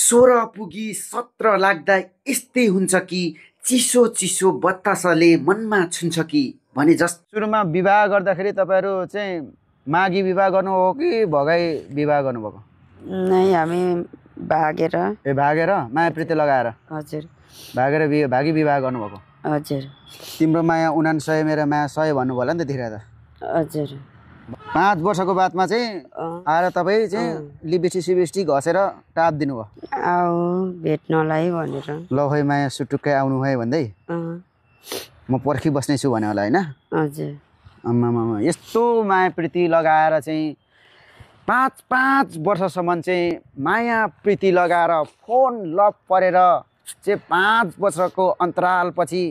सोह्र पुगी सत्र लाग्दा यस्तै हुन्छ कि चिसो चिसो बतासले मनमा छुन्छ कि भने जस सुरुमा विवाह गर्दाखेरि तपाईँहरू चाहिँ माघी विवाह गर्नुभयो कि भगाई विवाह गर्नुभएको नै हामी भागेर ए भागेर माया प्रीति लगाएर हजुर भागेर भागी विवाह गर्नुभएको हजुर तिम्रो माया उना सय मेरो माया सय भन्नुभयो होला नि त धेरै त हजुर पाँच वर्षको बादमा चाहिँ आएर तपाईँ चाहिँ लिबिस्टी सिबिस्टी घसेर टाप दिनुभयो भेट्नलाई भनेर ल खै माया सुटुक्कै आउनु है भन्दै म पर्खी बस्नेछु भने होला होइन हजुर आमामा यस्तो मायाप्रीति लगाएर चाहिँ पाँच पाँच वर्षसम्म चाहिँ माया प्रीति लगाएर फोन लभ परेर चाहिँ पाँच वर्षको अन्तरालपछि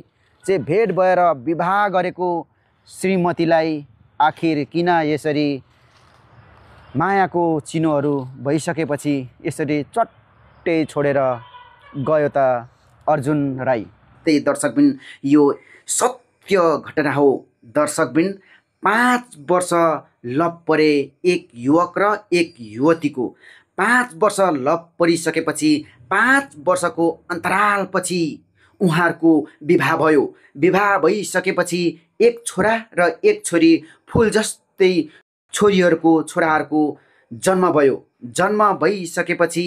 चाहिँ भेट भएर विवाह गरेको श्रीमतीलाई आखिर किन यसरी मायाको चिनोहरू भइसकेपछि यसरी चट्टै छोडेर गयो त अर्जुन राई त्यही दर्शकबिन यो सत्य घटना हो दर्शकबिन पाँच वर्ष लप परे एक युवक र एक युवतीको पाँच वर्ष लप परिसकेपछि पाँच वर्षको अन्तरालपछि उहाँहरूको विवाह भयो विवाह भइसकेपछि एक छोरा र एक छोरी फुल जस्तै छोरीहरूको छोराहरूको जन्म भयो जन्म भइसकेपछि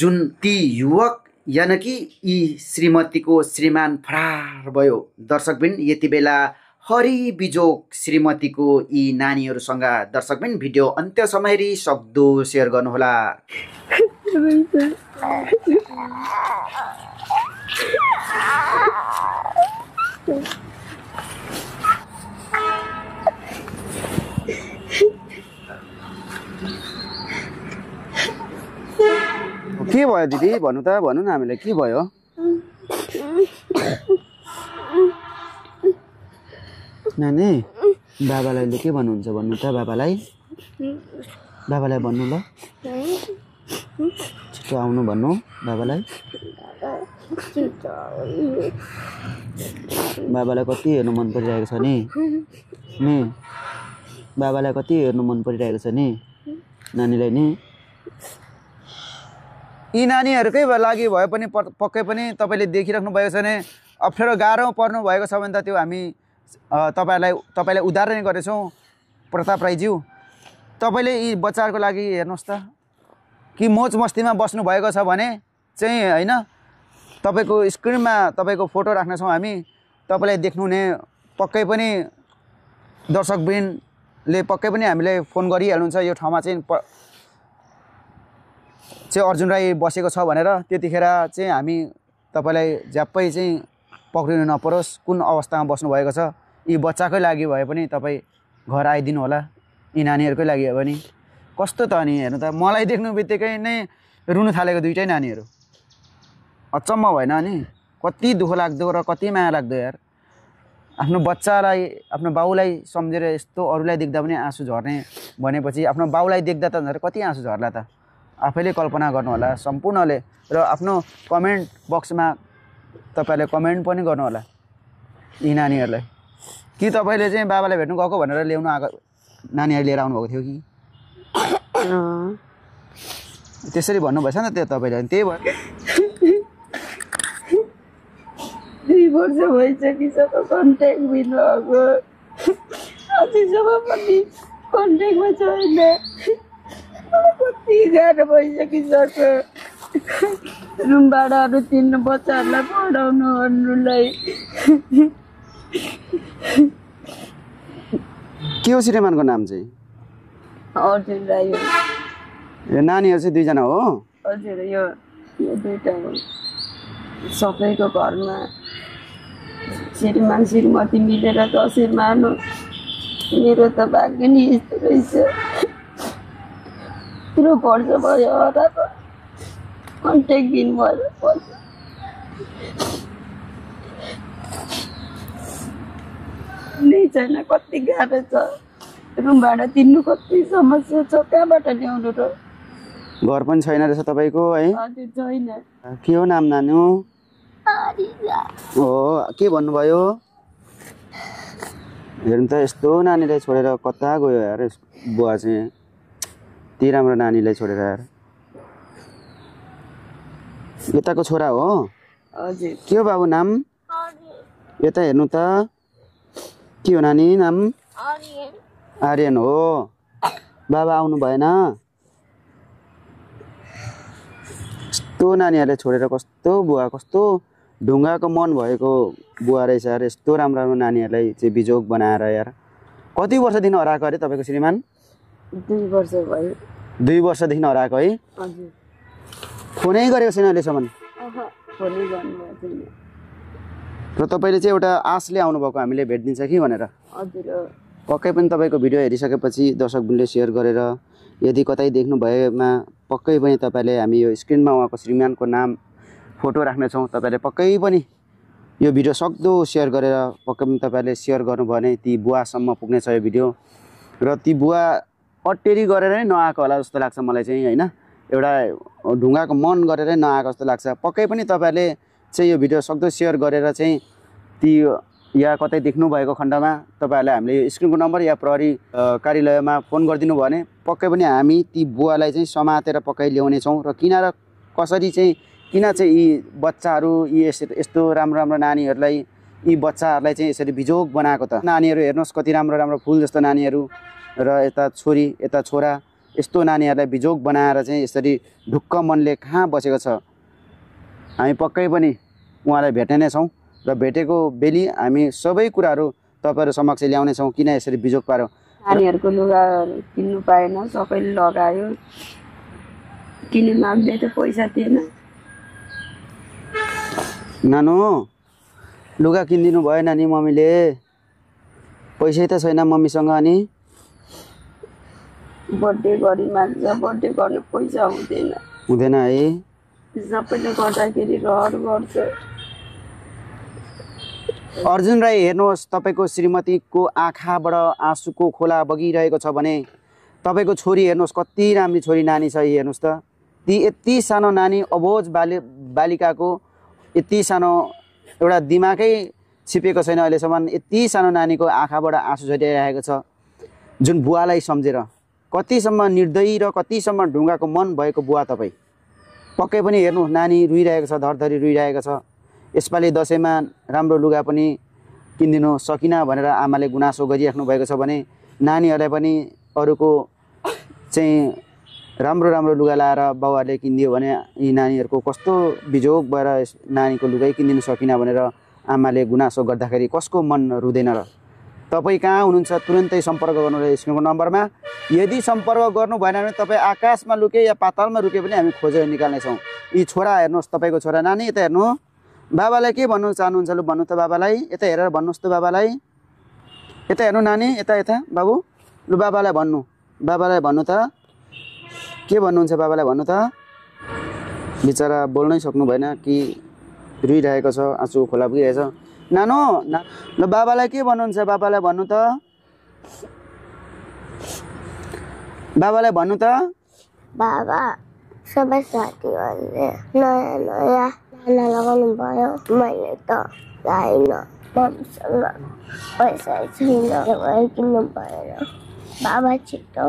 जुन ती युवक यानि कि यी श्रीमतीको श्रीमान फरार भयो दर्शकबिन यति बेला हरि बिजोक श्रीमतीको यी नानीहरूसँग दर्शकबिन भिडियो अन्त्यसम्म हेरी सक्दो सेयर गर्नुहोला के भयो दिदी भन्नु त भनौँ न हामीलाई के भयो नानी बाबालाई के भन्नुहुन्छ भन्नु त बाबालाई बाबालाई भन्नु ल छिटो आउनु भन्नु बाबालाई बाबालाई कति हेर्नु मन परिरहेको छ नि नि बाबालाई कति हेर्नु मन परिरहेको छ नि नानीलाई नि यी नानीहरूकै लागि भए पनि पक्कै पनि तपाईँले देखिराख्नु भएको छ भने अप्ठ्यारो गाह्रो पर्नु भएको छ भने त त्यो हामी तपाईँहरूलाई तपाईँलाई उद्धार नै प्रताप राईज्यू तपाईँले यी बच्चाहरूको लागि हेर्नुहोस् त कि मोज मस्तीमा बस्नुभएको छ भने चाहिँ होइन तपाईँको स्क्रिनमा तपाईँको फोटो राख्नेछौँ हामी तपाईँलाई देख्नुहुने पक्कै पनि दर्शकबिनले पक्कै पनि हामीले फोन गरिहाल्नुहुन्छ यो ठाउँमा चाहिँ चाहिँ अर्जुन राई बसेको छ भनेर त्यतिखेर चाहिँ हामी तपाईँलाई झ्याप्पै चाहिँ पक्रिनु नपरोस् कुन अवस्थामा बस्नुभएको छ यी बच्चाकै लागि भए पनि तपाईँ घर आइदिनु होला यी नानीहरूकै लागि भए पनि कस्तो त अनि हेर्नु त मलाई देख्नु बित्तिकै नै रुनु थालेको दुइटै नानीहरू अचम्म भएन अनि कति दुःख लाग्दो र कति माया लाग्दो यार आफ्नो बच्चालाई आफ्नो बाउलाई सम्झेर यस्तो अरूलाई देख्दा पनि आँसु झर्ने भनेपछि आफ्नो बाउलाई देख्दा त झन् कति आँसु झर्ला त आफैले कल्पना गर्नुहोला सम्पूर्णले र आफ्नो कमेन्ट बक्समा तपाईँहरूले कमेन्ट पनि गर्नुहोला यी नानीहरूलाई कि तपाईँले चाहिँ बाबालाई भेट्नु गएको भनेर ल्याउनु आएको नानीहरू लिएर आउनुभएको थियो कि त्यसरी भन्नुभएछ नि त्यो तपाईँले त्यही भयो दुई वर्ष भइसकिसक्यो कन्ट्याक्ट बिना अझैसम्म पनि कन्ट्याक्टमा कति गाह्रो भइसकिसक्यो रुम भाडाहरू तिर्नु बच्चाहरूलाई पढाउनु ओर्नुलाई के हो श्रीमानको नाम चाहिँ हजुर राई यो नानीहरू चाहिँ दुईजना हो हजुर यो यो दुइटा हो सबैको घरमा श्रीमान श्रीमती मिलेर दसैँ मार्नु मेरो त भाग्य नि यस्तो रहेछ यत्रो पढ्छ भयो कन्ट्याक्ट दिन भयो छैन कति गाह्रो छ रुम भाडा तिर्नु कति समस्या छ कहाँबाट ल्याउनु र घर पनि छैन रहेछ तपाईँको है छैन के हो नाम नानु हो के भन्नुभयो हेर्नु त यस्तो नानीलाई छोडेर कता गयो यार बुवा चाहिँ यति राम्रो नानीलाई छोडेर आएर यताको छोरा हो के हो बाबु नाम यता हेर्नु त के हो नानी नाम आर्यन हो बाबा आउनु भएन यस्तो नानीहरूलाई छोडेर कस्तो बुवा कस्तो ढुङ्गाको मन भएको बुवा रहेछ यार यस्तो राम्रो राम्रो नानीहरूलाई चाहिँ बिजोग बनाएर यार कति वर्षदेखि हराएको अरे तपाईँको श्रीमान दुई वर्ष भयो दुई वर्षदेखि हराएको है फोनै गरेको छैन अहिलेसम्म र तपाईँले चाहिँ एउटा आशले आउनुभएको हामीले भेट दिन्छ कि भनेर पक्कै पनि तपाईँको भिडियो हेरिसकेपछि दर्शकहरूले सेयर गरेर यदि कतै देख्नु भएमा पक्कै पनि तपाईँले हामी यो स्क्रिनमा उहाँको श्रीमानको नाम फोटो राख्नेछौँ तपाईँले पक्कै पनि यो भिडियो सक्दो सेयर गरेर पक्कै पनि तपाईँले सेयर गर्नुभयो भने ती बुवासम्म पुग्नेछ यो भिडियो र ती बुवा अटेरी गरेर नै नआएको होला जस्तो लाग्छ मलाई चाहिँ होइन एउटा ढुङ्गाको मन गरेरै नआएको जस्तो लाग्छ पक्कै पनि तपाईँहरूले चाहिँ यो भिडियो सक्दो सेयर गरेर चाहिँ ती या कतै देख्नुभएको खण्डमा तपाईँहरूलाई हामीले यो स्क्रिनको नम्बर या प्रहरी कार्यालयमा फोन गरिदिनु भयो भने पक्कै पनि हामी ती बुवालाई चाहिँ समातेर पक्कै ल्याउनेछौँ र किन र कसरी चाहिँ किन चाहिँ यी बच्चाहरू यी यस्तो राम्रो राम्रो नानीहरूलाई यी बच्चाहरूलाई चाहिँ यसरी बिजोग बनाएको त नानीहरू हेर्नुहोस् कति राम्रो राम्रो फुल जस्तो नानीहरू र यता छोरी यता छोरा यस्तो नानीहरूलाई बिजोग बनाएर चाहिँ यसरी ढुक्क मनले कहाँ बसेको छ हामी पक्कै पनि उहाँलाई भेट्ने नै छौँ र भेटेको बेली हामी सबै कुराहरू तपाईँहरू समक्ष ल्याउने छौँ किन यसरी बिजोग पार्यो नानीहरूको लुगा किन्नु पाएन सबैले लगायो किन्नु माग्दै त पैसा थिएन नानु लुगा किनिदिनु भएन नि मम्मीले पैसै त छैन मम्मीसँग अनि बर्थडे गरी बर्थडे गर्ने पैसा हुँदैन हुँदैन है सबैले गर्दाखेरि रहर गर्छ अर्जुन राई हेर्नुहोस् तपाईँको श्रीमतीको आँखाबाट आँसुको खोला बगिरहेको छ भने तपाईँको छोरी हेर्नुहोस् कति राम्रो छोरी नानी छ हेर्नुहोस् त ती यति सानो नानी अबोज बाल बालिकाको यति सानो एउटा दिमागै छिपेको छैन अहिलेसम्म यति सानो नानीको आँखाबाट आँसु झरिरहेको छ जुन बुवालाई सम्झेर कतिसम्म निर्दयी र कतिसम्म ढुङ्गाको मन भएको बुवा तपाईँ पक्कै पनि हेर्नु नानी रुइरहेको छ धरधरी रुइरहेको छ यसपालि दसैँमा राम्रो लुगा पनि किनिदिनु सकिनँ भनेर आमाले गुनासो गरिराख्नु भएको छ भने नानीहरूलाई पनि अरूको चाहिँ राम्रो राम्रो लुगा लाएर बाउहरूले किनिदियो भने यी नानीहरूको कस्तो बिजोग भएर नानीको लुगै किनिदिनु सकिनँ भनेर आमाले गुनासो गर्दाखेरि कसको मन रुँदैन र तपाईँ कहाँ हुनुहुन्छ तुरन्तै सम्पर्क गर्नुहोला स्क्रिनको नम्बरमा यदि सम्पर्क गर्नु भएन भने तपाईँ आकाशमा लुके या पातालमा रुके पनि हामी खोजेर निकाल्नेछौँ यी छोरा हेर्नुहोस् तपाईँको छोरा नानी यता हेर्नु बाबालाई के भन्नु चाहनुहुन्छ लु भन्नु त बाबालाई यता हेरेर भन्नुहोस् त बाबालाई यता हेर्नु नानी यता यता बाबु लु बाबालाई भन्नु बाबालाई भन्नु त के भन्नुहुन्छ बाबालाई भन्नु त बिचरा बोल्नै सक्नु भएन कि रुइरहेको छ आँसु खोला पुगिरहेछ नानो ल बाबालाई के भन्नुहुन्छ बाबालाई भन्नु त बाबालाई भन्नु त बाबा सबै साथीहरूले नयाँ नयाँ खाना लगाउनु भयो मैले त लाइन मम्मीसँग पैसा छैन किन्नु भएन बाबा छिटो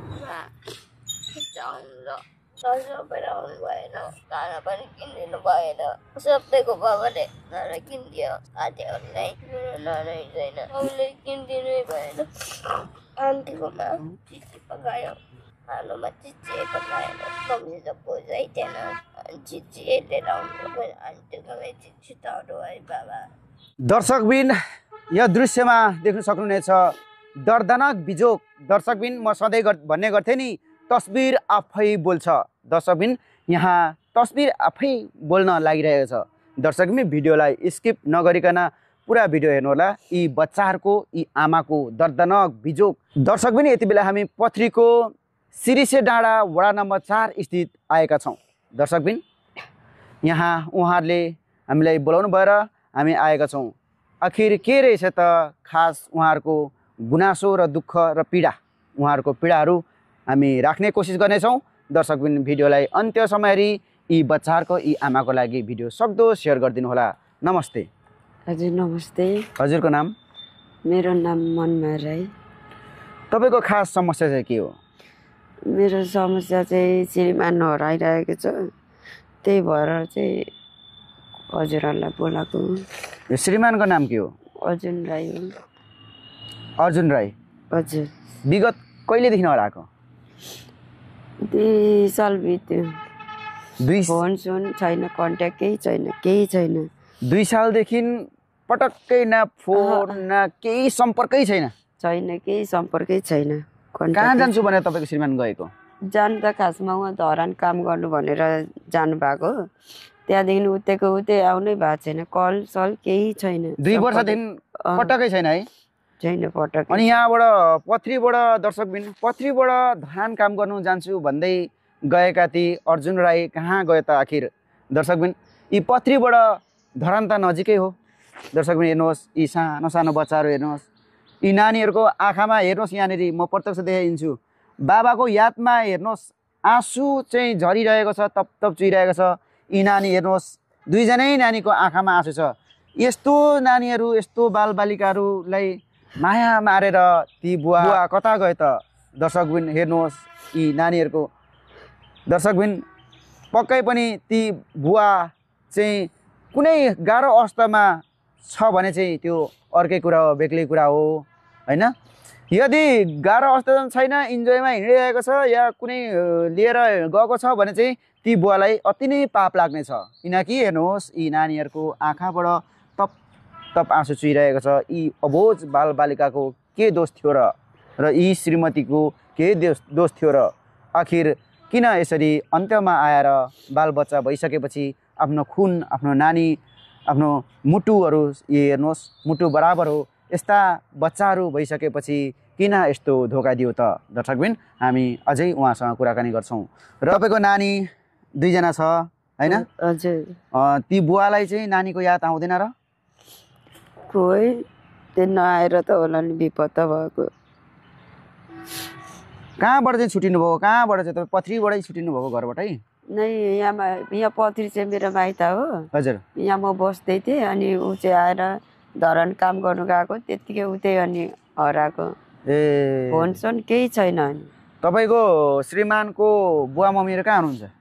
दसैँ रुपियाँ आउनु भएन खाना पनि किनिदिनु भएन सबैको बाबाले खाना किनिदियो आधाहरूलाई मेरो नानै छैन मैले किनिदिनु भएन आन्टीकोमा चिठी पकायो खानुमा चिची पकाएर कम्ती त बुझै थिएन चिची लिएर आउनु आन्टीकोमा चिठी त अरू है बाबा दर्शकबिन यो दृश्यमा देख्न सक्नुहुनेछ दर्दनाक बिजोक दर्शकबिन म सधैँ भन्ने गर्थेँ नि तस्बिर आफै बोल्छ दर्शकबिन यहाँ तस्बिर आफै बोल्न लागिरहेको छ दर्शकबिन भिडियोलाई स्किप नगरिकन पुरा भिडियो हेर्नुहोला यी बच्चाहरूको यी आमाको दर्दनक बिजोक दर्शकबिन यति बेला हामी पथरीको सिरिसे डाँडा वडा नम्बर चार स्थित आएका छौँ दर्शकबिन यहाँ उहाँहरूले हामीलाई बोलाउनु भएर हामी आएका छौँ आखिर के रहेछ त खास उहाँहरूको गुनासो र दुःख र पीडा उहाँहरूको पीडाहरू हामी राख्ने कोसिस गर्नेछौँ दर्शक दर्शकबिन भिडियोलाई अन्त्यसम्म हेरी यी बच्चाहरूको यी आमाको लागि भिडियो सक्दो सेयर गरिदिनु होला नमस्ते हजुर नमस्ते हजुरको नाम मेरो नाम मनमा राई तपाईँको खास समस्या चाहिँ के हो मेरो समस्या चाहिँ श्रीमान हराइरहेको छ त्यही भएर चाहिँ हजुरहरूलाई बोलाएको श्रीमानको नाम के हो अर्जुन राई हो अर्जुन राई हजुर विगत कहिलेदेखि हराएको दुई साल बित्यो दुई फोन सोन छैन कन्ट्याक्ट केही छैन केही छैन दुई सालदेखि पटक्कै न फोन न केही सम्पर्कै छैन छैन केही सम्पर्कै छैन कहाँ जान्छु भनेर तपाईँको श्रीमान गएको जानु त खासमा उहाँ धरान काम गर्नु भनेर जानुभएको त्यहाँदेखि उतैको उतै आउनै भएको छैन कल सल केही छैन दुई वर्षदेखि पटक्कै छैन है छैन पटक अनि यहाँबाट पथ्रीबाट दर्शकबिन पथ्रीबाट धान काम गर्नु जान्छु भन्दै गएका ती अर्जुन राई कहाँ गए त आखिर दर्शकबिन यी पथ्रीबाट धरान त नजिकै हो दर्शकबिन हेर्नुहोस् यी सानो सानो बच्चाहरू हेर्नुहोस् यी नानीहरूको आँखामा हेर्नुहोस् यहाँनिर म प्रत्यक्ष देखाइदिन्छु बाबाको यादमा हेर्नुहोस् आँसु चाहिँ झरिरहेको छ तप तप चुइरहेको छ यी नानी हेर्नुहोस् दुईजनै नानीको आँखामा आँसु छ यस्तो नानीहरू यस्तो बालबालिकाहरूलाई माया मारेर ती बुवा बुवा कता गए त दर्शकबिन हेर्नुहोस् यी नानीहरूको दर्शकबिन पक्कै पनि ती बुवा चाहिँ कुनै गाह्रो अवस्थामा छ भने चाहिँ त्यो अर्कै कुरा हो बेग्लै कुरा हो होइन यदि गाह्रो अवस्था छैन इन्जोयमा हिँडिरहेको छ या कुनै लिएर गएको छ भने चाहिँ ती बुवालाई अति नै पाप लाग्नेछ किनकि हेर्नुहोस् यी नानीहरूको आँखाबाट तप आँसु चुइरहेको छ यी अबोज बालबालिकाको के दोष थियो र र यी श्रीमतीको के दोष दोष थियो र आखिर किन यसरी अन्त्यमा आएर बालबच्चा भइसकेपछि आफ्नो खुन आफ्नो नानी आफ्नो मुटुहरू हेर्नुहोस् मुटु बराबर हो यस्ता बच्चाहरू भइसकेपछि किन यस्तो धोका दियो त दर्शकबिन हामी अझै उहाँसँग कुराकानी गर्छौँ र तपाईँको नानी दुईजना छ होइन ती बुवालाई चाहिँ नानीको याद आउँदैन र गएको है त्यो नआएर त होला नि त भएको कहाँबाट चाहिँ छुटिनु भएको कहाँबाट चाहिँ तपाईँ पथरीबाटै छुट्टिनु भएको घरबाटै नै यहाँ यहाँ पथरी चाहिँ मेरो माइत हो हजुर यहाँ म बस्दै थिएँ अनि ऊ चाहिँ आएर धरन काम गर्नु गएको त्यत्तिकै उतै अनि हराएको ए फोन सोन केही छैन अनि तपाईँको श्रीमानको बुवा मम्मीहरू कहाँ हुनुहुन्छ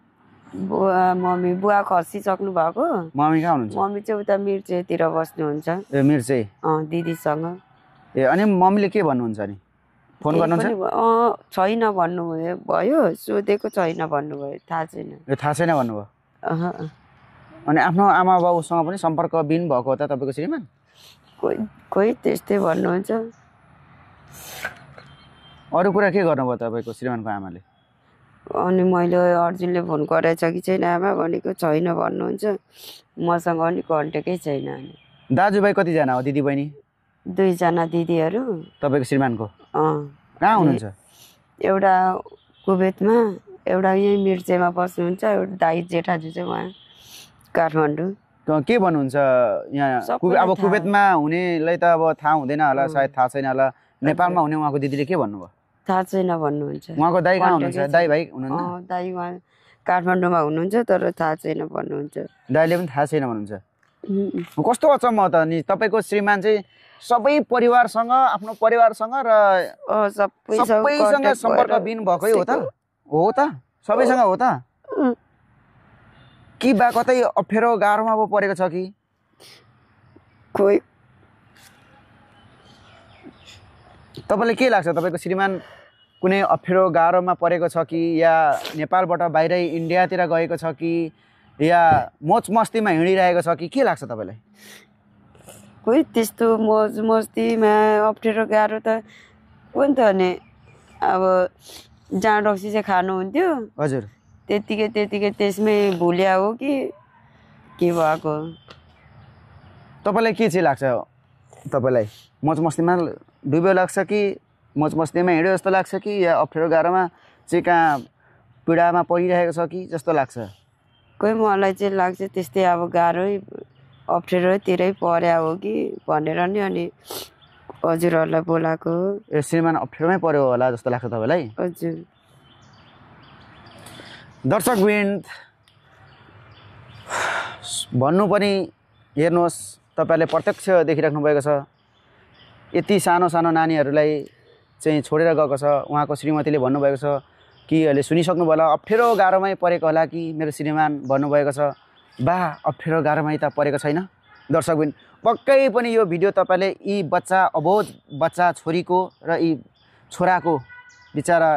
बुवा मम्मी बुवा सक्नु भएको मम्मी कहाँ हुनुहुन्छ मम्मी चाहिँ उता मिर्चेतिर बस्नुहुन्छ ए मिर्चे अँ दिदीसँग ए अनि मम्मीले के भन्नुहुन्छ नि फोन गर्नुहुन्छ छैन भन्नु भयो सोधेको छैन भन्नुभयो थाहा छैन ए थाहा छैन भन्नुभयो अनि आफ्नो आमा बाउसँग पनि सम्पर्क बिन भएको त तपाईँको श्रीमान खोइ खोइ त्यस्तै भन्नुहुन्छ अरू कुरा के गर्नुभयो तपाईँको श्रीमानको आमाले अनि मैले अर्जुनले फोन गराएछ कि छैन आमा भनेको छैन भन्नुहुन्छ मसँग अनि कन्ट्याक्टै छैन अनि दाजुभाइ कतिजना हो दिदी बहिनी दुईजना दिदीहरू तपाईँको श्रीमानको कहाँ हुनुहुन्छ एउटा कुवेतमा एउटा यहीँ मिर्चेमा बस्नुहुन्छ एउटा दाइ जेठाजु चाहिँ उहाँ काठमाडौँ के भन्नुहुन्छ यहाँ अब कुवेतमा हुनेलाई त अब थाहा हुँदैन होला सायद थाहा छैन होला नेपालमा हुने उहाँको दिदीले के भन्नुभयो थाहा छैन भन्नुहुन्छ उहाँको दाई कहाँ हुनुहुन्छ दाई भाइ हुनुहुन्छ दाई उहाँ काठमाडौँमा हुनुहुन्छ तर थाहा छैन भन्नुहुन्छ दाईले पनि थाहा छैन भन्नुहुन्छ कस्तो अचम्म त नि तपाईँको श्रीमान चाहिँ सबै परिवारसँग आफ्नो परिवारसँग र सबैसँग सम्पर्क बिन भएकै हो त हो त सबैसँग हो त कि बा कतै अप्ठ्यारो गाह्रोमा पो परेको छ कि खोइ तपाईँलाई के लाग्छ तपाईँको श्रीमान कुनै अप्ठ्यारो गाह्रोमा परेको छ कि या नेपालबाट बाहिरै इन्डियातिर गएको छ कि या मोज मस्तीमा हिँडिरहेको छ कि के लाग्छ तपाईँलाई खोइ त्यस्तो मोज मस्तीमा अप्ठ्यारो गाह्रो त हो नि त भने अब जाँड रक्सी चाहिँ खानुहुन्थ्यो हजुर त्यतिकै त्यतिकै त्यसमै भुल्या हो कि के भएको तपाईँलाई के चाहिँ लाग्छ तपाईँलाई मोज मस्तीमा डुब्यो लाग्छ कि मस्तीमा हिँड्यो जस्तो लाग्छ कि या अप्ठ्यारो गाह्रोमा चाहिँ कहाँ पीडामा परिरहेको छ कि जस्तो लाग्छ कोही मलाई चाहिँ लाग्छ त्यस्तै अब गाह्रै अप्ठ्यारोतिरै पर्या हो कि भनेर नि अनि हजुरहरूलाई बोलाएको ए श्रीमान अप्ठ्यारोमै पर्यो होला जस्तो लाग्छ तपाईँलाई हजुर दर्शक दर्शकवृन्द भन्नु पनि हेर्नुहोस् तपाईँहरूले प्रत्यक्ष देखिराख्नु भएको छ यति सानो सानो नानीहरूलाई चाहिँ छोडेर गएको छ उहाँको श्रीमतीले भन्नुभएको छ कि अहिले सुनिसक्नु होला अप्ठ्यारो गाह्रोमै परेको होला कि मेरो श्रीमान भन्नुभएको छ बा अप्ठ्यारो गाह्रोमै त परेको छैन दर्शकबिन पक्कै पनि यो भिडियो तपाईँले यी बच्चा अबोध बच्चा छोरीको र यी छोराको बिचरा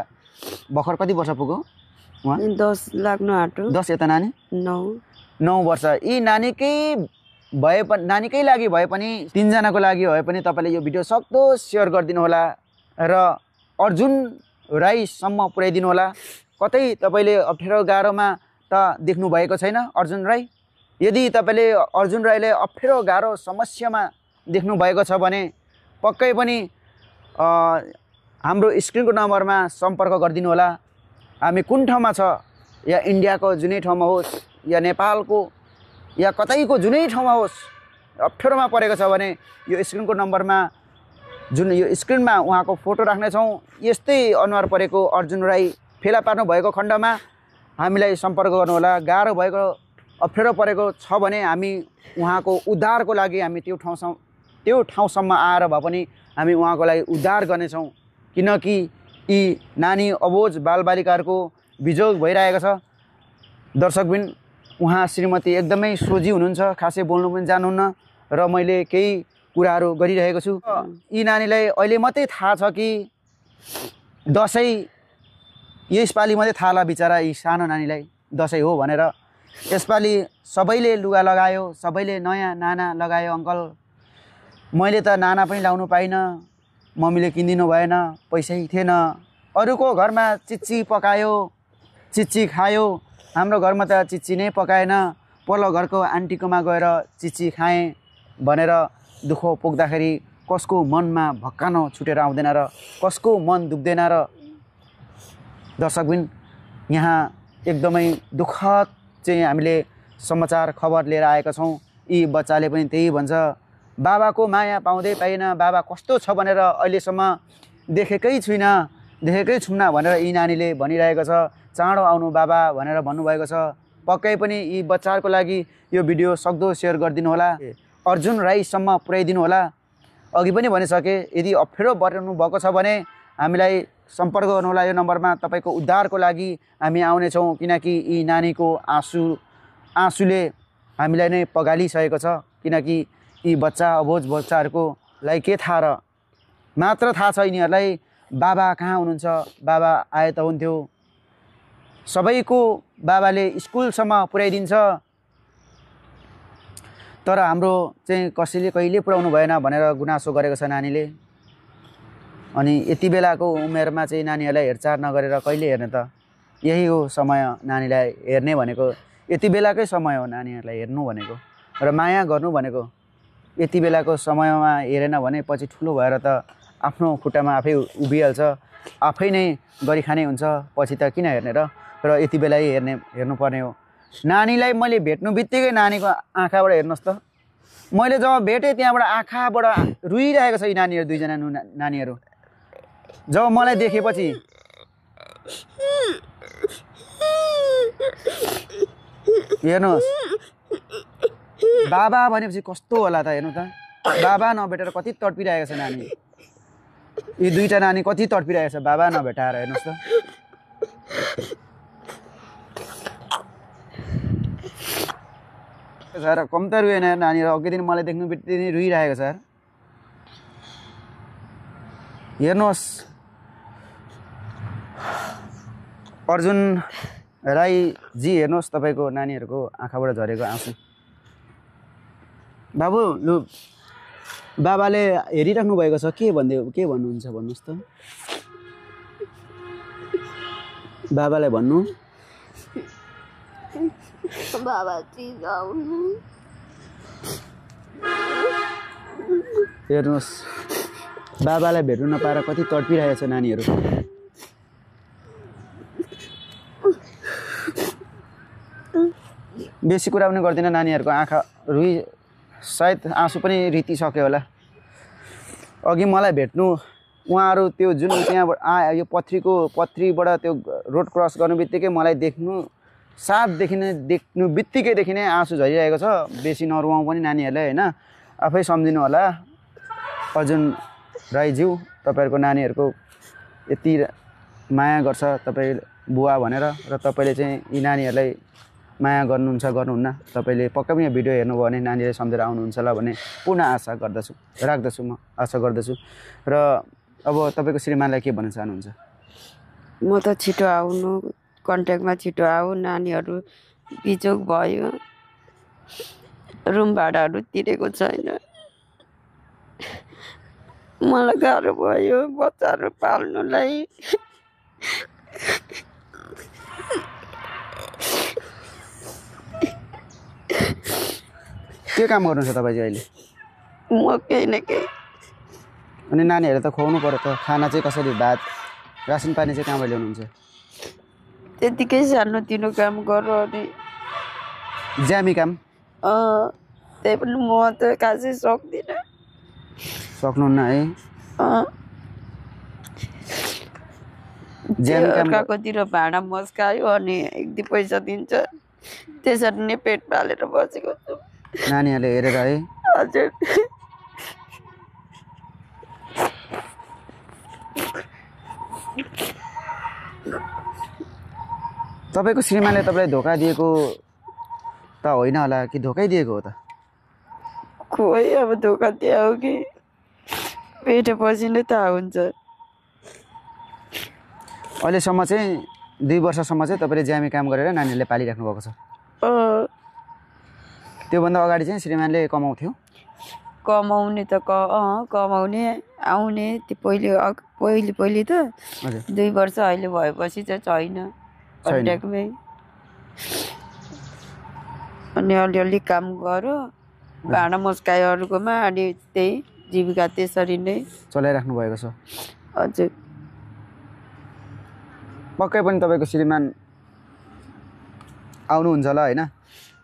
भर्खर कति वर्ष पुग्यो दस लाग्नु आँटो दस यता नानी नौ नौ वर्ष यी नानीकै भए पनि नानीकै लागि भए पनि तिनजनाको लागि भए पनि तपाईँले यो भिडियो सक्दो सेयर गरिदिनुहोला र अर्जुन राईसम्म पुर्याइदिनु होला कतै तपाईँले अप्ठ्यारो गाह्रोमा त देख्नु भएको छैन अर्जुन राई यदि तपाईँले अर्जुन राईले अप्ठ्यारो गाह्रो समस्यामा देख्नु भएको छ भने पक्कै पनि हाम्रो स्क्रिनको नम्बरमा सम्पर्क गरिदिनु होला हामी कुन ठाउँमा छ या इन्डियाको जुनै ठाउँमा होस् या नेपालको या कतैको जुनै ठाउँमा होस् अप्ठ्यारोमा परेको छ भने यो स्क्रिनको नम्बरमा जुन यो स्क्रिनमा उहाँको फोटो राख्नेछौँ यस्तै अनुहार परेको अर्जुन राई फेला पार्नु भएको खण्डमा हामीलाई सम्पर्क गर्नुहोला गाह्रो भएको अप्ठ्यारो परेको छ भने हामी उहाँको उद्धारको लागि हामी त्यो ठाउँसम्म त्यो ठाउँसम्म आएर भए पनि हामी उहाँको लागि उद्धार गर्नेछौँ किनकि यी नानी अबोज बालबालिकाहरूको बिजोग भइरहेको छ दर्शकबिन उहाँ श्रीमती एकदमै सोझी हुनुहुन्छ खासै बोल्नु पनि जानुहुन्न र मैले केही कुराहरू गरिरहेको छु यी नानीलाई अहिले मात्रै थाहा छ कि दसैँ यसपालि मात्रै थाहा होला बिचरा यी सानो नानीलाई दसैँ हो भनेर यसपालि सबैले लुगा लगायो सबैले नयाँ नाना लगायो अङ्कल मैले त नाना पनि लाउनु पाइनँ मम्मीले किनिदिनु भएन पैसै थिएन अरूको घरमा चिच्ची पकायो चिच्ची खायो हाम्रो घरमा त चिच्ची नै पकाएन पल्लो घरको आन्टीकोमा गएर चिच्ची खाएँ भनेर दुःख पुग्दाखेरि कसको मनमा भक्कानो छुटेर आउँदैन र कसको मन दुख्दैन र दर्शकबिन यहाँ एकदमै दुःखद चाहिँ हामीले समाचार खबर लिएर आएका छौँ यी बच्चाले पनि त्यही भन्छ बाबाको माया पाउँदै पाइनँ बाबा कस्तो छ भनेर अहिलेसम्म देखेकै छुइनँ देखेकै छुइनँ भनेर यी नानीले भनिरहेको छ चाँडो आउनु बाबा भनेर भन्नुभएको छ पक्कै पनि यी बच्चाहरूको लागि यो भिडियो सक्दो सेयर गरिदिनु होला अर्जुन राईसम्म पुर्याइदिनु होला अघि पनि भनिसकेँ यदि अप्ठ्यारो बनाउनु भएको छ भने हामीलाई सम्पर्क गर्नुहोला यो नम्बरमा तपाईँको उद्धारको लागि हामी आउनेछौँ किनकि यी नानीको आँसु आँसुले हामीलाई नै पगालिसकेको छ किनकि यी बच्चा अबोज बच्चाहरूको लाई के थाहा र मात्र थाहा छ यिनीहरूलाई बाबा कहाँ हुनुहुन्छ बाबा आए त हुन्थ्यो सबैको बाबाले स्कुलसम्म पुर्याइदिन्छ तर हाम्रो चाहिँ कसैले कहिले पुर्याउनु भएन भनेर गुनासो गरेको छ नानीले अनि यति बेलाको उमेरमा चाहिँ नानीहरूलाई हेरचाह नगरेर कहिले हेर्ने त यही हो समय नानीलाई हेर्ने भनेको यति बेलाकै समय हो नानीहरूलाई हेर्नु भनेको र माया गर्नु भनेको यति बेलाको समयमा हेरेन भने पछि ठुलो भएर त आफ्नो खुट्टामा आफै उभिहाल्छ आफै नै गरिखाने हुन्छ पछि त किन हेर्ने र र यति बेलै हेर्ने हेर्नुपर्ने हो नानीलाई मैले भेट्नु बित्तिकै नानीको आँखाबाट हेर्नुहोस् त मैले जब भेटेँ त्यहाँबाट आँखाबाट रुइरहेको छ यी नानीहरू दुईजना नानीहरू जब मलाई देखेपछि हेर्नुहोस् बाबा भनेपछि कस्तो होला त हेर्नु त बाबा नभेटेर कति तडपिरहेको छ नानी यी दुईवटा नानी कति तडपिरहेको छ बाबा नभेटाएर हेर्नुहोस् त सर कम्ती रुएन नानीहरू दिन मलाई देख्नु बित्तिकै नै रुइरहेको सर हेर्नुहोस् अर्जुन राईजी हेर्नुहोस् तपाईँको नानीहरूको आँखाबाट झरेको आँसु बाबु लु बाबाले हेरिराख्नु भएको छ के भन्दै के भन्नुहुन्छ भन्नुहोस् त बाबालाई भन्नु हेर्नुहोस् बाबालाई भेट्नु नपाएर कति तडपिरहेको छ नानीहरू बेसी कुरा पनि गर्दैन नानीहरूको आँखा रुई सायद आँसु पनि रितिसक्यो होला अघि मलाई भेट्नु उहाँहरू त्यो जुन त्यहाँबाट आ यो पथ्रीको पथ्रीबाट त्यो रोड क्रस गर्नु बित्तिकै मलाई देख्नु साथदेखि नै देख्नु बित्तिकैदेखि नै आँसु झरिरहेको छ बेसी नरुवाउँ पनि नानीहरूलाई होइन आफै सम्झिनु होला अर्जुन राईज्यू तपाईँहरूको नानीहरूको यति माया गर्छ तपाईँ बुवा भनेर र तपाईँले चाहिँ यी नानीहरूलाई माया गर्नुहुन्छ गर्नुहुन्न तपाईँले पक्कै पनि भिडियो हेर्नुभयो भने नानीले सम्झेर आउनुहुन्छ होला भन्ने पूर्ण आशा गर्दछु राख्दछु म आशा गर्दछु र अब तपाईँको श्रीमानलाई के भन्न चाहनुहुन्छ म त छिटो आउनु कन्ट्याक्टमा छिटो आऊ नानीहरू बिचोक भयो रुम भाडाहरू तिरेको छैन मलाई गाह्रो भयो बच्चाहरू पाल्नुलाई के काम गर्नुहुन्छ छ तपाईँ अहिले म केही न केही अनि नानीहरू त खुवाउनु पऱ्यो त खाना चाहिँ कसरी भात रासन पानी चाहिँ कहाँबाट ल्याउनुहुन्छ त्यतिकै सानोतिनो काम गर अनि ज्यामी काम त्यही पनि म त खासै सक्दिनँ सक्नुहुन्न है अर्काकोतिर भाँडा मस्कायो अनि एक दुई पैसा दिन्छ त्यसरी नै पेट पालेर बसेको नानीहरूले हेरेर है हजुर तपाईँको श्रीमानले तपाईँलाई धोका दिएको त होइन होला कि धोकै दिएको हो त खोइ अब धोका दिए हो कि भेटेपछि नै थाहा हुन्छ अहिलेसम्म चाहिँ दुई वर्षसम्म चाहिँ तपाईँले ज्यामी काम गरेर नानीहरूले पालिराख्नु भएको छ त्योभन्दा अगाडि चाहिँ श्रीमानले कमाउँथ्यो कमाउने त क अँ कमाउने आउने त्यो पहिले पहिले पहिले त दुई वर्ष अहिले भएपछि चाहिँ छैन अनि अलिअलि काम गर्यो भाँडा मुस्कायो अरूकोमा अनि त्यही जीविका त्यसरी नै चलाइराख्नु भएको छ हजुर पक्कै पनि तपाईँको श्रीमान आउनुहुन्छ होला होइन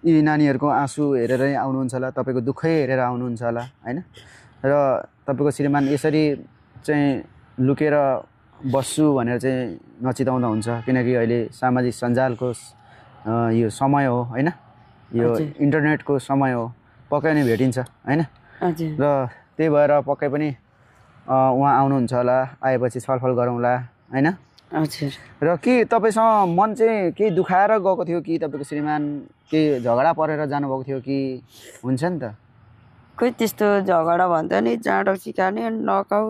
यी नानीहरूको आँसु हेरेरै आउनुहुन्छ होला तपाईँको दुःखै हेरेर आउनुहुन्छ होला होइन र तपाईँको श्रीमान यसरी चाहिँ लुकेर बस्छु भनेर चाहिँ नचिताउँदा हुन्छ किनकि अहिले सामाजिक सञ्जालको यो समय हो होइन यो इन्टरनेटको समय हो पक्कै नै भेटिन्छ होइन र त्यही भएर पक्कै पनि उहाँ आउनुहुन्छ होला आएपछि छलफल गरौँला होइन हजुर र के तपाईँसँग मन चाहिँ केही दुखाएर गएको थियो कि तपाईँको श्रीमान केही झगडा परेर जानुभएको थियो कि हुन्छ नि त खोइ त्यस्तो झगडा भन्दा नि जाँडो सिकार्ने नकाउ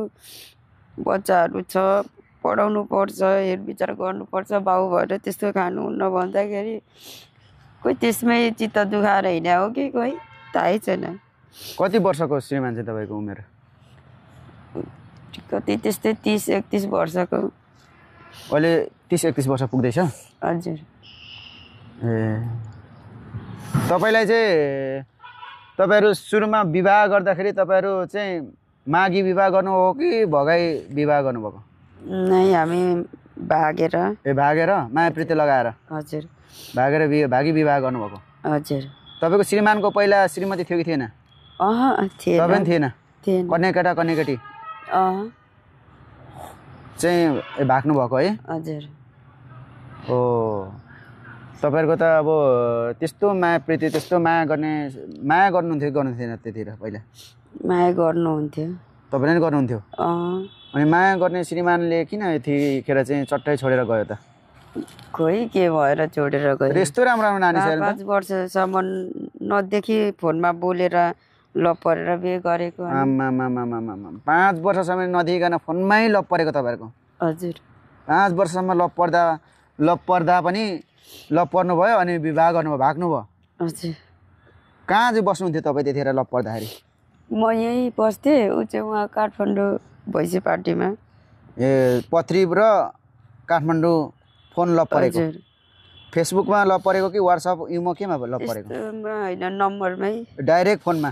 बच्चाहरू छ पढाउनु पर्छ हेरविचार गर्नुपर्छ बाउ भएर त्यस्तो खानुहुन्न भन्दाखेरि खोइ त्यसमै चित्त दुखाएर हिँड्या हो कि खोइ थाहै छैन कति वर्षको श्रीमान चाहिँ तपाईँको उमेर कति त्यस्तै तिस एकतिस वर्षको अहिले तिस एकतिस वर्ष पुग्दैछ हजुर ए तपाईँलाई चाहिँ तपाईँहरू सुरुमा विवाह गर्दाखेरि तपाईँहरू चाहिँ माघी विवाह गर्नु हो कि भगाई विवाह गर्नुभएको नै हामी भागेर ए भागेर माया प्रीति लगाएर हजुर भागेर बिहे भागी विवाह गर्नुभएको हजुर तपाईँको श्रीमानको पहिला श्रीमती थियो कि थिएन थिएन तपाईँ थिएन थिएन कन्या केटा कन्या केटी चाहिँ भाग्नु भएको है हजुर हो तपाईँहरूको त अब त्यस्तो माया प्रीति त्यस्तो माया गर्ने माया गर्नुहुन्थ्यो गर्नु थिएन त्यतिर पहिला माया गर्नुहुन्थ्यो तपाईँले नै गर्नुहुन्थ्यो अनि माया गर्ने श्रीमानले किन यतिखेर चाहिँ चट्टै छोडेर गयो त खोइ के भएर छोडेर गयो यस्तो राम्रो राम्रो नानी पाँच वर्षसम्म नदेखि फोनमा बोलेर लप परेर बिहे गरेको पाँच वर्षसम्म नदेखिकन फोनमै लप परेको तपाईँहरूको हजुर पाँच वर्षसम्म लप पर्दा लप पर्दा पनि लप भयो अनि विवाह गर्नुभयो भयो हजुर कहाँ चाहिँ बस्नुहुन्थ्यो तपाईँ त्यतिखेर लप पर्दाखेरि म यहीँ बस्थेँ ऊ चाहिँ उहाँ काठमाडौँ भैँसी पार्टीमा ए पत्री र काठमाडौँ फोन ल परेको फेसबुकमा ल परेको कि वाट्सएप इमो केमा ल परेको होइन नम्बरमै डाइरेक्ट फोनमा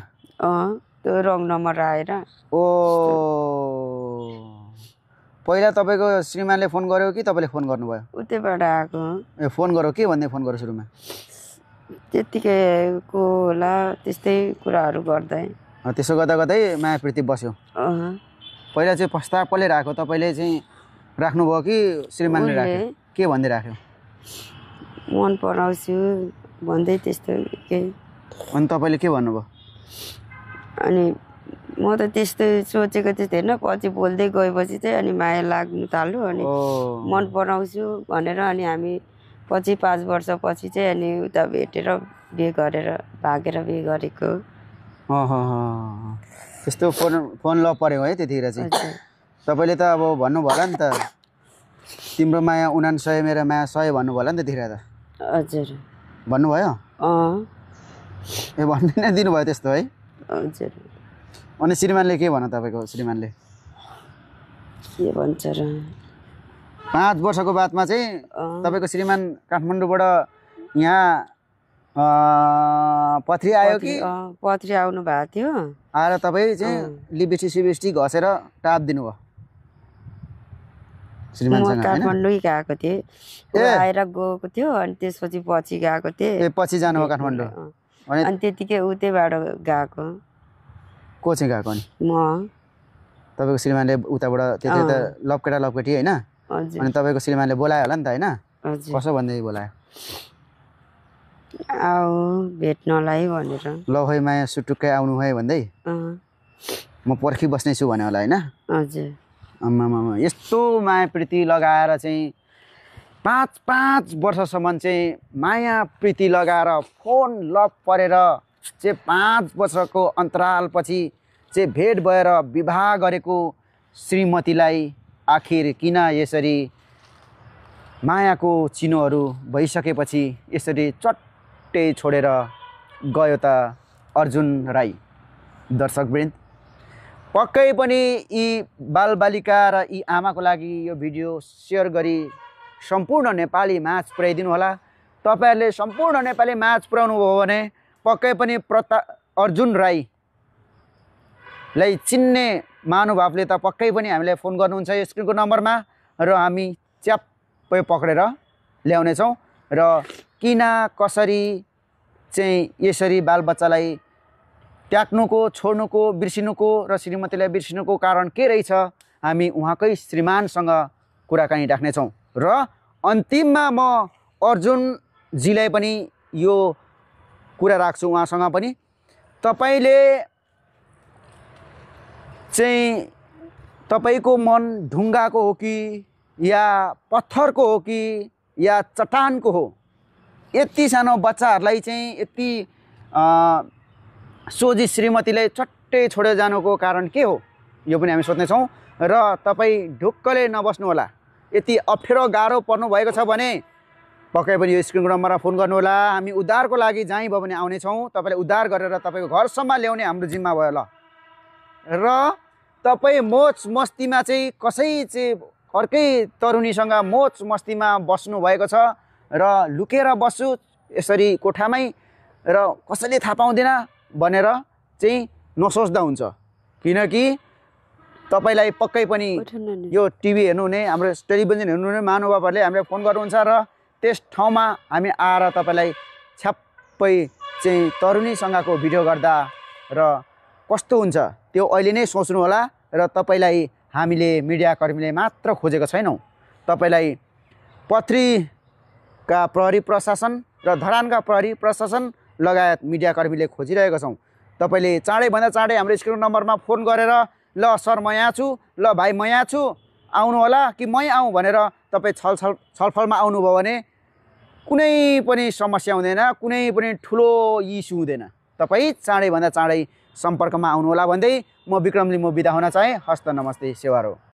अँ त्यो रङ नम्बर आएर ओ पहिला तपाईँको श्रीमानले फोन गर्यो कि तपाईँले फोन गर्नुभयो उतैबाट आएको ए फोन गर्यो के भन्दै फोन गर्यो सुरुमा त्यतिकै को होला त्यस्तै कुराहरू गर्दै त्यसो गर्दा गर्दै मायाप्रीति प्रीति बस्यो पहिला चाहिँ प्रस्ताव कसले राख्यो तपाईँले चाहिँ राख्नुभयो कि श्रीमानले राख्यो के भन्दै राख्यो मन पराउँछु भन्दै त्यस्तो केही अनि तपाईँले के भन्नुभयो अनि म त त्यस्तो सोचेको त्यस्तो होइन पछि बोल्दै गएपछि चाहिँ अनि माया लाग्नु थाल्यो अनि मन पराउँछु भनेर अनि हामी पछि पाँच वर्षपछि चाहिँ अनि उता भेटेर बिहे गरेर भागेर बिहे गरेको त्यस्तो फोन फोन ल पऱ्यो है त्यतिखेर चाहिँ तपाईँले त अब भन्नुभयो होला नि त तिम्रो माया उना सय मेरो माया सय भन्नुभयो होला नि त्यतिखेर त हजुर भन्नुभयो ए भन्नु नै दिनुभयो त्यस्तो है हजुर अनि श्रीमानले के भन तपाईँको श्रीमानले के भन्छ र पाँच वर्षको बादमा चाहिँ तपाईँको श्रीमान काठमाडौँबाट यहाँ पथरी आयो कि पथरी आउनु भएको थियो आएर तपाईँ चाहिँ लिबेस्टी सिबेस्टी घसेर टाप दिनुभयो काठमाडौँ गएको थिएँ आएर गएको थियो अनि त्यसपछि पछि गएको थिएँ पछि जानुभयो काठमाडौँ अनि त्यतिकै उतैबाट गएको को चाहिँ गएको अनि म तपाईँको श्रीमानले उताबाट त्यति त लपकेटा लपकेटी होइन अनि तपाईँको श्रीमानले बोलायो होला नि त होइन कसो भन्दै बोलायो आऊ भेट्नलाई भनेर लौ है माया सुटुक्कै आउनु है भन्दै म पर्खिबस्ने छु भने होला होइन हजुर आमामा यस्तो माया प्रीति लगाएर चाहिँ पाँच पाँच वर्षसम्म चाहिँ माया प्रीति लगाएर फोन लभ परेर चाहिँ पाँच वर्षको अन्तरालपछि चाहिँ भेट भएर विवाह गरेको श्रीमतीलाई आखिर किन यसरी मायाको चिनोहरू भइसकेपछि यसरी चट एउटै छोडेर गयो त अर्जुन राई दर्शकवृन्द पक्कै पनि यी बालबालिका र यी आमाको लागि यो भिडियो सेयर गरी सम्पूर्ण नेपाली माझ पुर्याइदिनु होला तपाईँहरूले सम्पूर्ण नेपाली माझ पुर्याउनु भयो भने पक्कै पनि प्रता अर्जुन राईलाई चिन्ने महानुभावले त पक्कै पनि हामीलाई फोन गर्नुहुन्छ यो स्क्रिनको नम्बरमा र हामी च्याप्पै पक्रेर ल्याउनेछौँ र किन कसरी चाहिँ यसरी बालबच्चालाई ट्याक्नुको छोड्नुको बिर्सिनुको र श्रीमतीलाई बिर्सिनुको कारण के रहेछ हामी उहाँकै श्रीमानसँग कुराकानी राख्नेछौँ र अन्तिममा म अर्जुनजीलाई पनि यो कुरा राख्छु उहाँसँग पनि तपाईँले चाहिँ तपाईँको मन ढुङ्गाको हो कि या पत्थरको हो कि या चट्टानको हो यति सानो बच्चाहरूलाई चाहिँ यति सोझी श्रीमतीले चट्टै छोडेर जानुको कारण के हो यो पनि हामी सोध्नेछौँ र तपाईँ ढुक्कले नबस्नुहोला यति अप्ठ्यारो गाह्रो पर्नु भएको छ भने पक्कै पनि यो स्क्रिनको नम्बरमा फोन गर्नुहोला हामी उद्धारको लागि जहीँ भयो भने आउनेछौँ तपाईँले उद्धार गरेर तपाईँको घरसम्म ल्याउने हाम्रो जिम्मा भयो ल र तपाईँ मोज मस्तीमा चाहिँ कसै चाहिँ अर्कै तरुणीसँग मोज मस्तीमा बस्नुभएको छ र लुकेर बस्छु यसरी कोठामै र कसैले थाहा पाउँदैन भनेर चाहिँ नसोच्दा हुन्छ किनकि तपाईँलाई पक्कै पनि यो टिभी हेर्नुहुने हाम्रो टेलिभिजन हेर्नुहुने महानुभावहरूले हामीलाई फोन गर्नुहुन्छ र त्यस ठाउँमा हामी आएर तपाईँलाई छ्याप्पै चाहिँ तरुणीसँगको भिडियो गर्दा र कस्तो हुन्छ त्यो अहिले नै सोच्नु होला र तपाईँलाई हामीले मिडियाकर्मीले मात्र खोजेको छैनौँ तपाईँलाई पत्री का प्रहरी प्रशासन र धरानका प्रहरी प्रशासन लगायत मिडियाकर्मीले खोजिरहेका छौँ तपाईँले चाँडैभन्दा चाँडै हाम्रो स्क्रिन नम्बरमा फोन गरेर ल सर म यहाँ छु ल भाइ म यहाँ छु आउनु होला कि मै आउँ भनेर तपाईँ छलछल छलफलमा आउनुभयो भने कुनै पनि समस्या हुँदैन कुनै पनि ठुलो इस्यु हुँदैन तपाईँ चाँडैभन्दा चाँडै सम्पर्कमा आउनुहोला भन्दै म विक्रमले म बिदा हुन चाहेँ हस्त नमस्ते सेवारो